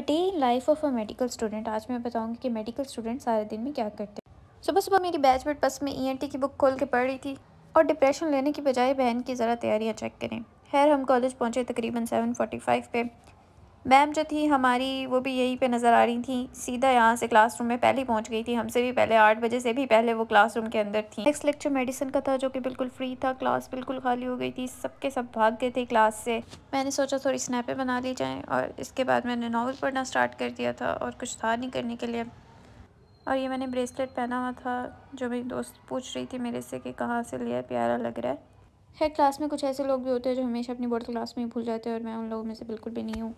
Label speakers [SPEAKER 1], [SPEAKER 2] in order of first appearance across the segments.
[SPEAKER 1] a day in life of a medical student आज मैं बताऊंगी कि मेडिकल स्टूडेंट सारे दिन में क्या करते हैं सुबह सुबह मेरी बैचमेट बस में ई e की बुक खोल के पढ़ रही थी और डिप्रेशन लेने की बजाय बहन की ज़रा तैयारियाँ चेक करें खैर हम कॉलेज पहुँचे तकरीबन सेवन फ़ाइव पे मैम जो थी हमारी वो भी यहीं पे नज़र आ रही थी सीधा यहाँ से क्लासरूम में पहले पहुँच गई थी हमसे भी पहले आठ बजे से भी पहले वो क्लासरूम के अंदर थी नेक्स्ट लेक्चर मेडिसिन का था जो कि बिल्कुल फ्री था क्लास बिल्कुल खाली हो गई थी सबके सब भाग गए थे क्लास से मैंने सोचा थोड़ी स्नैपे बना ली जाएँ और इसके बाद मैंने नावल पढ़ना स्टार्ट कर दिया था और कुछ था नहीं करने के लिए और ये मैंने ब्रेसलेट पहना हुआ था जो मेरी दोस्त पूछ रही थी मेरे से कि कहाँ से लिया प्यारा लग रहा है हेड क्लास में कुछ ऐसे लोग भी होते हैं जो हमेशा अपनी बोर्ड क्लास में ही भूल जाते हैं और मैं उन लोगों में से बिल्कुल भी नहीं हूँ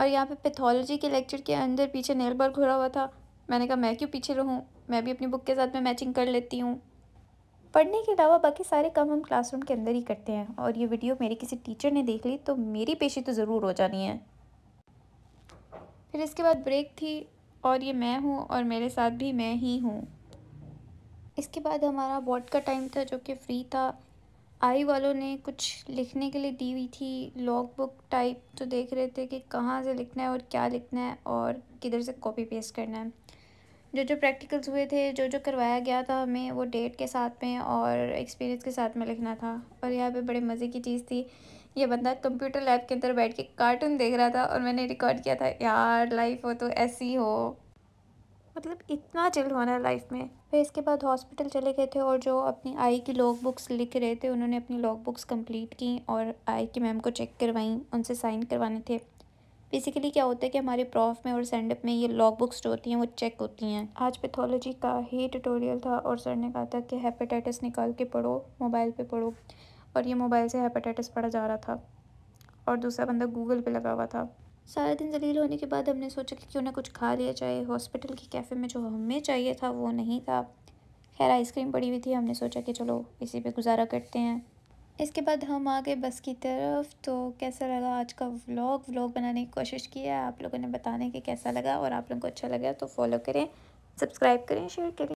[SPEAKER 1] और यहाँ पे पैथोलॉजी के लेक्चर के अंदर पीछे नेल बार घुरा हुआ था मैंने कहा मैं क्यों पीछे रहूँ मैं भी अपनी बुक के साथ में मैचिंग कर लेती हूँ पढ़ने के अलावा बाकी सारे काम हम क्लासरूम के अंदर ही करते हैं और ये वीडियो मेरे किसी टीचर ने देख ली तो मेरी पेशी तो ज़रूर हो जानी है फिर इसके बाद ब्रेक थी और ये मैं हूँ और मेरे साथ भी मैं ही हूँ इसके बाद हमारा वॉट का टाइम था जो कि फ्री था आई वालों ने कुछ लिखने के लिए दी हुई थी लॉग बुक टाइप तो देख रहे थे कि कहाँ से लिखना है और क्या लिखना है और किधर से कॉपी पेस्ट करना है जो जो प्रैक्टिकल्स हुए थे जो जो करवाया गया था हमें वो डेट के साथ में और एक्सपीरियंस के साथ में लिखना था और यहाँ पे बड़े मज़े की चीज़ थी ये बंदा कंप्यूटर लैब के अंदर बैठ के कार्टून देख रहा था और मैंने रिकॉर्ड किया था यार लाइफ हो तो ऐसी हो मतलब इतना चिल होना लाइफ में फिर इसके बाद हॉस्पिटल चले गए थे और जो अपनी आई की लॉग बुक्स लिख रहे थे उन्होंने अपनी लॉग बुक्स कंप्लीट की और आई की मैम को चेक करवाई उनसे साइन करवाने थे बेसिकली क्या होता है कि हमारे प्रॉफ में और सेंडअप में ये लॉग बुक्स जो होती हैं वो चेक होती हैं आज पैथोलॉजी का ही ट्यूटोरियल था और सर ने कहा था कि हेपेटाइटिस निकाल के पढ़ो मोबाइल पर पढ़ो और ये मोबाइल से हेपेटाइटिस पढ़ा जा रहा था और दूसरा बंदा गूगल पे लगा हुआ था सारा दिन जलील होने के बाद हमने सोचा कि क्यों ना कुछ खा लिया जाए हॉस्पिटल के कैफ़े में जो हमें चाहिए था वो नहीं था
[SPEAKER 2] खैर आइसक्रीम पड़ी हुई
[SPEAKER 1] थी हमने सोचा कि चलो इसी पे गुजारा करते हैं इसके बाद हम आ गए बस की तरफ तो कैसा लगा आज का व्लॉग व्लॉग बनाने की कोशिश की है आप लोगों ने बताने कि कैसा लगा और आप लोगों को अच्छा लगा तो फॉलो करें सब्सक्राइब करें शेयर करें